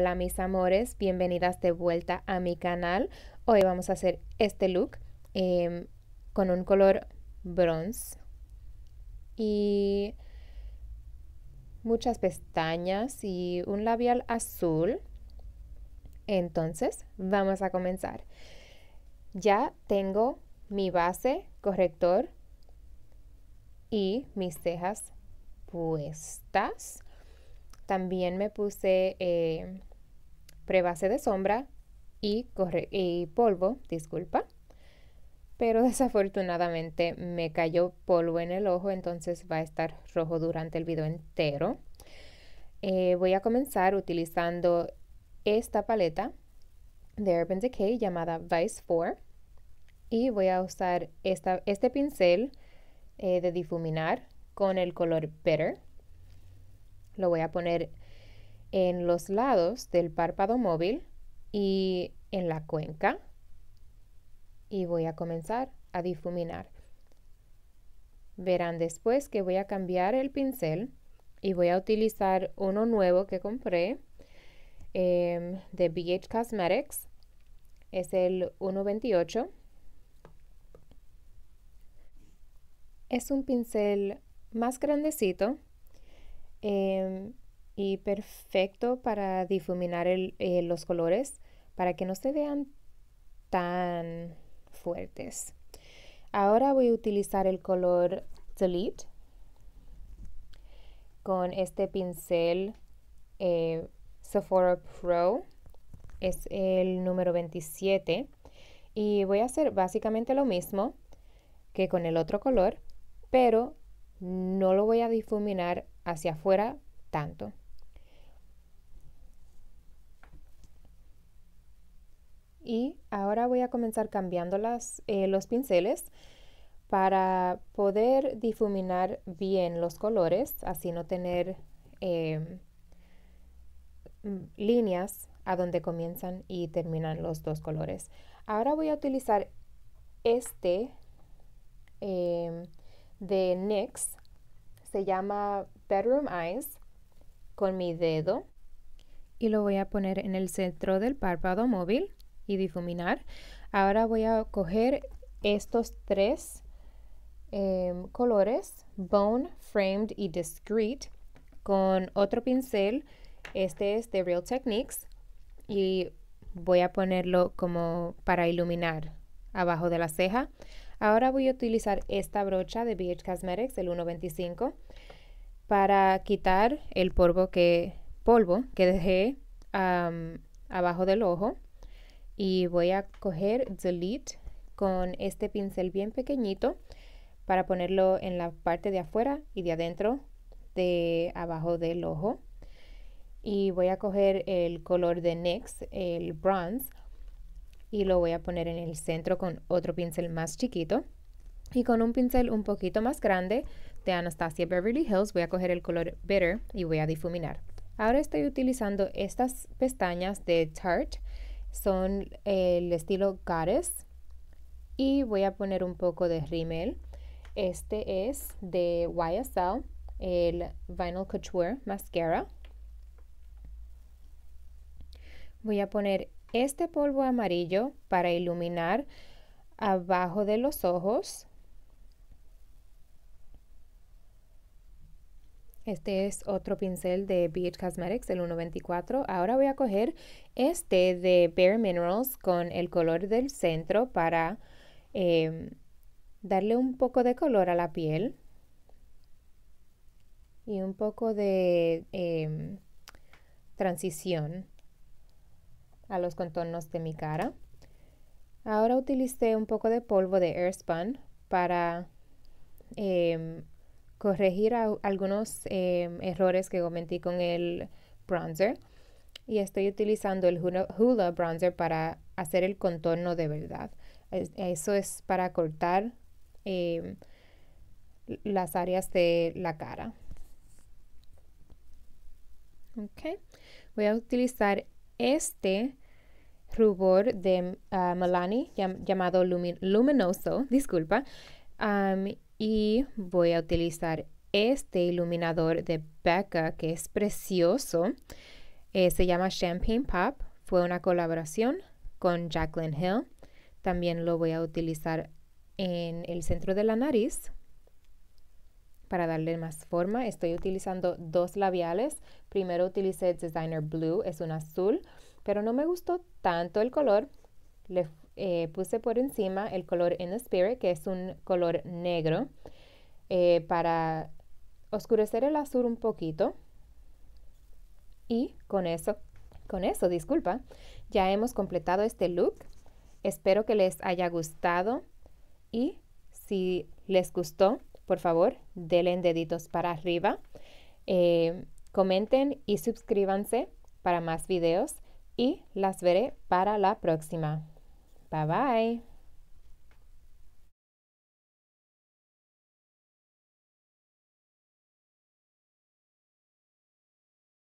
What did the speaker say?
Hola mis amores, bienvenidas de vuelta a mi canal. Hoy vamos a hacer este look em, con un color bronce y muchas pestañas y un labial azul. Entonces vamos a comenzar. Ya tengo mi base, corrector y mis cejas puestas. También me puse eh, prebase de sombra y, polvo, disculpa. Pero desafortunadamente me cayó polvo en el ojo, entonces va a estar rojo durante el video entero. Eh, voy a comenzar utilizando esta paleta de Urban Decay llamada Vice 4. Y voy a usar este pincel eh, de difuminar con el color Better. Lo voy a poner en los lados del párpado móvil y en la cuenca y voy a comenzar a difuminar. Verán después que voy a cambiar el pincel y voy a utilizar uno nuevo que compré em, de BH Cosmetics. Es el 128. Es un pincel más grandecito. Em, y perfecto para difuminar eh, los colores para que no se vean tan fuertes. Ahora voy a utilizar el color Delete con este pincel eh, Sephora Pro, es el número 27 y voy a hacer básicamente lo mismo que con el otro color, pero no lo voy a difuminar hacia afuera tanto. y ahora voy a comenzar cambiando eh, los pinceles para poder difuminar bien los colores, así no tener em, líneas a donde comienzan y terminan los dos colores. Ahora voy a utilizar este em, de NYX, se llama Bedroom Eyes, con mi dedo y lo voy a poner en el centro del párpado móvil y difuminar. Ahora voy a coger estos tres em, colores, Bone, Framed y discreet con otro pincel. Este es de Real Techniques y voy a ponerlo como para iluminar abajo de la ceja. Ahora voy a utilizar esta brocha de BH Cosmetics, el 125, para quitar el polvo que, polvo que dejé abajo del ojo y voy a coger delete con este pincel bien pequeñito para ponerlo en la parte de afuera y de adentro de abajo del ojo y voy a coger el color de next el bronze y lo voy a poner en el centro con otro pincel más chiquito y con un pincel un poquito más grande de Anastasia Beverly Hills voy a coger el color Bitter y voy a difuminar. Ahora estoy utilizando estas pestañas de Tarte son el estilo Goddess y voy a poner un poco de rímel. Este es de YSL, el Vinyl Couture Mascara. Voy a poner este polvo amarillo para iluminar abajo de los ojos Este es otro pincel de Beach Cosmetics, el 124. Ahora voy a coger este de Bare Minerals con el color del centro para em, darle un poco de color a la piel y un poco de em, transición a los contornos de mi cara. Ahora utilicé un poco de polvo de Airspun para em, corregir algunos em, errores que cometí con el bronzer y estoy utilizando el Hula Bronzer para hacer el contorno de verdad. Eso es para cortar em, las áreas de la cara. okay voy a utilizar este rubor de uh, llamado Luminoso, disculpa y voy a utilizar este iluminador de Becca que es precioso. Eh, se llama Champagne Pop. Fue una colaboración con Jacqueline Hill. También lo voy a utilizar en el centro de la nariz para darle más forma. Estoy utilizando dos labiales. Primero utilicé Designer Blue, es un azul, pero no me gustó tanto el color. Le, eh, puse por encima el color In the Spirit, que es un color negro, eh, para oscurecer el azul un poquito. Y con eso, con eso, disculpa, ya hemos completado este look. Espero que les haya gustado y si les gustó, por favor, denle deditos para arriba. Eh, comenten y suscríbanse para más videos y las veré para la próxima. Bye bye.